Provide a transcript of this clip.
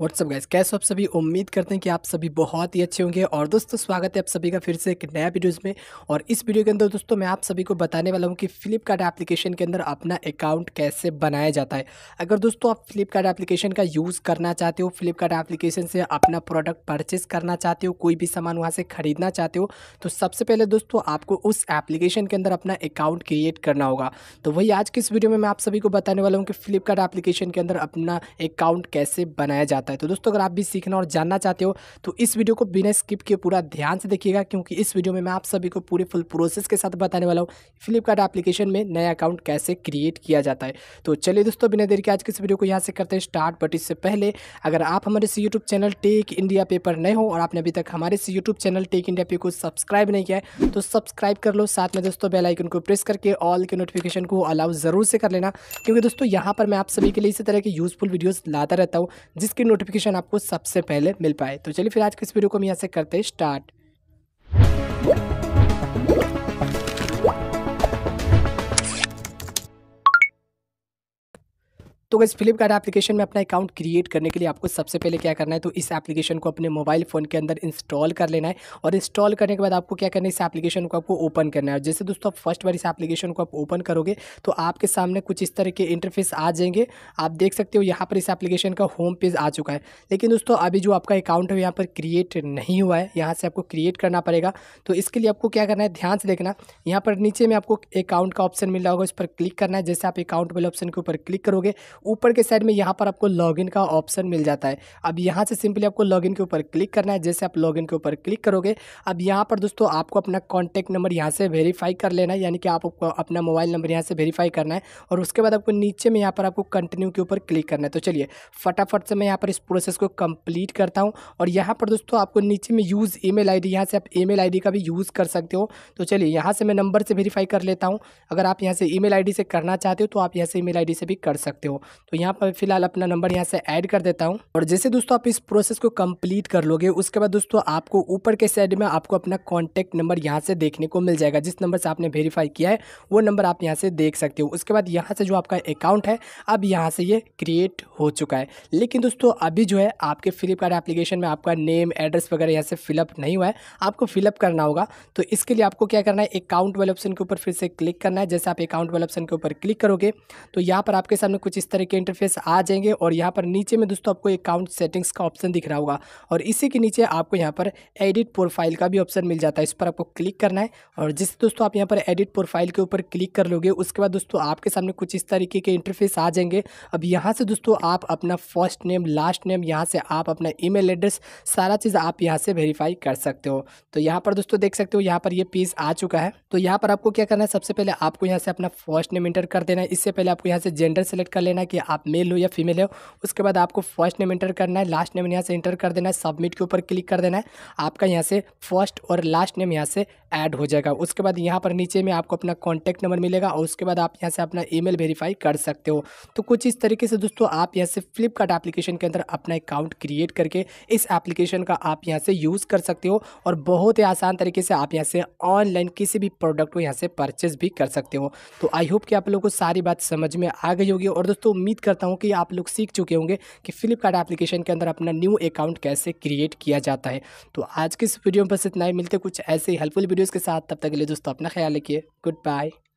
WhatsApp guys कैसे आप सभी उम्मीद करते हैं कि आप सभी बहुत ही अच्छे होंगे और दोस्तों स्वागत है आप सभी का फिर से एक नया वीडियोज़ में और इस वीडियो के अंदर दोस्तों मैं आप सभी को बताने वाला हूं कि फ्लिपकार्ट एप्लीकेशन के अंदर अपना अकाउंट कैसे बनाया जाता है अगर दोस्तों आप फ्लिपकार्ट एप्लीकेशन का यूज़ करना चाहते हो फ्लिपकार्ट एप्लीकेशन से अपना प्रोडक्ट परचेस करना चाहते हो कोई भी सामान वहाँ से ख़रीदना चाहते हो तो सबसे पहले दोस्तों आपको उस एप्लीकेशन के अंदर अपना अकाउंट क्रिएट करना होगा तो वही आज की इस वीडियो में मैं आप सभी को बताने वाला हूँ कि फ्लिपकार्ट एप्लीकेशन के अंदर अपना अकाउंट कैसे बनाया जाता है जाता है तो दोस्तों अगर आप भी सीखना और जानना चाहते हो तो इस वीडियो को बिना स्किप किए पूरा ध्यान से देखिएगा क्योंकि इस वीडियो में मैं आप सभी को पूरे फुल प्रोसेस के साथ बताने वाला हूँ फ्लिपकार्ट एप्लीकेशन में नया अकाउंट कैसे क्रिएट किया जाता है तो चलिए दोस्तों बिना देर के आज के इस वीडियो को यहाँ से करते हैं स्टार्ट बट इससे पहले अगर आप हमारे यूट्यूब चैनल टेक इंडिया पे पर नए हो और आपने अभी तक हमारे यूट्यूब चैनल टेक इंडिया पे को सब्सक्राइब नहीं किया है तो सब्सक्राइब कर लो साथ में दोस्तों बेल आइकन को प्रेस करके ऑल के नोटिफिकेशन को अलाउ ज़रूर से कर लेना क्योंकि दोस्तों यहाँ पर मैं आप सभी के लिए इसी तरह के यूज़फुल वीडियोज़ लाता रहता हूँ जिसकी नोटिफिकेशन आपको सबसे पहले मिल पाए तो चलिए फिर आज के इस वीडियो को हम यहाँ से करते हैं स्टार्ट गैस फ्लिपकार्ट एप्लीकेशन में अपना अकाउंट क्रिएट करने के लिए आपको सबसे पहले क्या करना है तो इस एप्लीकेशन को अपने मोबाइल फ़ोन के अंदर इंस्टॉल कर लेना है और इंस्टॉल करने के बाद आपको क्या करना है इस एप्लीकेशन को आपको ओपन करना है जैसे दोस्तों आप फर्स्ट बार इस एप्लीकेशन को आप ओपन करोगे तो आपके सामने कुछ इस तरह के इंटरफेस आ जाएंगे आप देख सकते हो यहाँ पर इस एप्लीकेशन का होम पेज आ चुका है लेकिन दोस्तों अभी जो आपका अकाउंट है यहाँ पर क्रिएट नहीं हुआ है यहाँ से आपको क्रिएट करना पड़ेगा तो इसके लिए आपको क्या करना है ध्यान से देखना यहाँ पर नीचे में आपको अकाउंट का ऑप्शन मिल रहा होगा उस पर क्लिक करना है जैसे आप अकाउंट वाले ऑप्शन के ऊपर क्लिक करोगे ऊपर के साइड में यहाँ पर आपको लॉगिन का ऑप्शन मिल जाता है अब यहाँ से सिंपली आपको लॉगिन के ऊपर क्लिक करना है जैसे आप लॉगिन के ऊपर क्लिक करोगे अब यहाँ पर दोस्तों आपको अपना कॉन्टैक्ट नंबर यहाँ से वेरीफाई कर लेना है यानी कि आपको अपना मोबाइल नंबर यहाँ से वेरीफाई करना है और उसके बाद आपको नीचे में यहाँ पर आपको कंटिन्यू के ऊपर क्लिक करना है तो चलिए फटाफट से मैं यहाँ पर इस प्रोसेस को कम्प्लीट करता हूँ और यहाँ पर दोस्तों आपको नीचे में यूज़ ई मेल यहाँ से आप ई मेल का भी यूज़ कर सकते हो तो चलिए यहाँ से मैं नंबर से वेरीफाई कर लेता हूँ अगर आप यहाँ से ई मेल से करना चाहते हो तो आप यहाँ से ई मेल से भी कर सकते हो तो यहाँ पर फिलहाल अपना नंबर यहाँ से ऐड कर देता हूँ और जैसे दोस्तों आप इस प्रोसेस को कंप्लीट कर लोगे उसके बाद दोस्तों आपको ऊपर के साइड में आपको अपना कॉन्टैक्ट नंबर यहाँ से देखने को मिल जाएगा जिस नंबर से आपने वेरीफाई किया है वो नंबर आप यहाँ से देख सकते हो उसके बाद यहाँ से जो आपका अकाउंट है अब यहाँ से ये क्रिएट हो चुका है लेकिन दोस्तों अभी जो है आपके फ्लिपकार्ट एप्लीकेशन में आपका नेम एड्रेस वगैरह यहाँ से फिलअप नहीं हुआ है आपको फिलअप करना होगा तो इसके लिए आपको क्या करना है अकाउंट वाले ऑप्शन के ऊपर फिर से क्लिक करना है जैसे आप अकाउंट वाले ऑप्शन के ऊपर क्लिक करोगे तो यहाँ पर आपके सामने कुछ इस तरह के इंटरफेस आ जाएंगे और यहाँ पर नीचे में दोस्तों आपको अकाउंट सेटिंग्स का ऑप्शन दिख रहा होगा और इसी के नीचे आपको यहाँ पर एडिट प्रोफाइल का भी ऑप्शन मिल जाता है इस पर आपको क्लिक करना है और जिससे दोस्तों आप यहाँ पर एडिट प्रोफाइल के ऊपर क्लिक कर लोगे उसके बाद दोस्तों आपके सामने कुछ इस तरीके के इंटरफेस आ जाएंगे अब यहाँ से दोस्तों आप अपना फर्स्ट नेम लास्ट नेम यहाँ से आप अपना ई एड्रेस सारा चीज़ आप यहाँ से वेरीफाई कर सकते हो तो यहाँ पर दोस्तों देख सकते हो यहाँ पर ये पेज आ चुका है तो यहाँ पर आपको क्या करना है सबसे पहले आपको यहाँ से अपना फर्स्ट नेम इंटर कर देना है इससे पहले आपको यहाँ से जेंडर सेलेक्ट कर लेना है कि कि आप मेल हो या फीमेल हो उसके बाद आपको फर्स्ट नेम इंटर करना है लास्ट नेम यहाँ से इंटर कर देना है सबमिट के ऊपर क्लिक कर देना है आपका यहाँ से फर्स्ट और लास्ट नेम यहाँ से ऐड हो जाएगा उसके बाद यहाँ पर नीचे में आपको अपना कॉन्टैक्ट नंबर मिलेगा और उसके बाद आप यहाँ से अपना ईमेल वेरीफाई कर सकते हो तो कुछ इस तरीके से दोस्तों आप यहाँ से फ्लिपकार्ट एप्लीकेशन के अंदर अपना अकाउंट क्रिएट करके इस एप्लीकेशन का आप यहाँ से यूज़ कर सकते हो और बहुत ही आसान तरीके से आप यहाँ से ऑनलाइन किसी भी प्रोडक्ट को यहाँ से परचेज भी कर सकते हो तो आई होप कि आप लोगों को सारी बात समझ में आ गई होगी और दोस्तों उम्मीद करता हूँ कि आप लोग सीख चुके होंगे कि फ्लिपकार्ट एप्लीकेशन के अंदर अपना न्यू अकाउंट कैसे क्रिएट किया जाता है तो आज के इस वीडियो में बस इतना ही मिलते कुछ ऐसे हेल्पफुल वीडियोज़ के साथ तब तक के लिए दोस्तों अपना ख्याल रखिए गुड बाय